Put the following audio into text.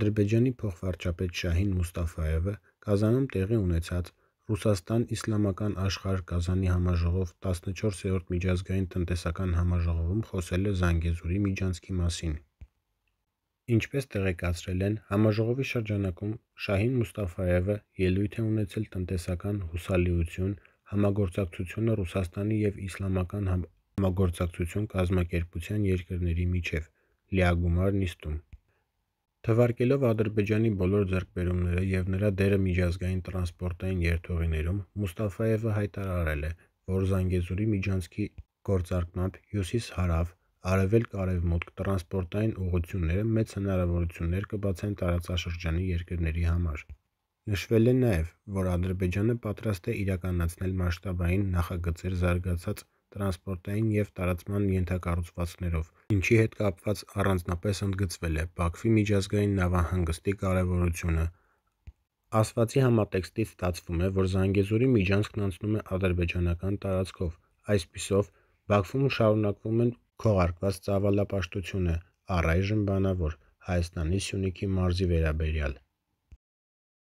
Ադրբեջանի փոխվարչապետ Շահին Մուստաֆաևը Կազանում տեղի ունեցած «Ռուսաստան-Իսլամական աշխարհ-Կազանի համաժողով» 14-րդ միջազգային տնտեսական համաժողովում խոսել է Զանգեզուրի միջանցքի մասին։ Ինչպես տեղեկացրել են, համաժողովի շրջանակում Շահին Մուստաֆաևը ելույթ է ունեցել տնտեսական հուսալիություն, համագործակցությունը Ռուսաստանի և Իսլամական համագործակցություն կազմակերպության երկրների միջև՝ լիագումար նիստում։ Թվարկելով Ադրբեջանի բոլոր ձեռքբերումները և նրա դերը միջազգային տրանսպորտային երթուղիներում, Մուստաֆաևը հայտարարել է, որ Զանգեզուրի միջանցքի գործարկմամբ հյուսիս-հարավ, արևելք-արևմուտք տրանսպորտային ուղղությունները մեծ հնարավորություններ կբացեն տարածաշրջանի երկրների համար։ Նշվել է նաև, որ Ադրբեջանը պատրաստ է իրականացնել մասշտաբային նախագծեր զարգացած տրանսպորտային և տարածման ենթակառուցվածքներով, ինչի հետ կապված առանձնապես ընդգծվել է Բաքվի միջազգային նավահանգստի կարևորությունը։ Ասվածի համատեքստից ստացվում է, որ Զանգեզուրի միջանցքն անցնում է ադրբեջանական տարածքով, այսպիսով Բաքվում շարունակվում են քողարկված ծավալապաշտությունը, առայժմ բանավոր, Հայաստանի Սյունիքի մարզի վերաբերյալ։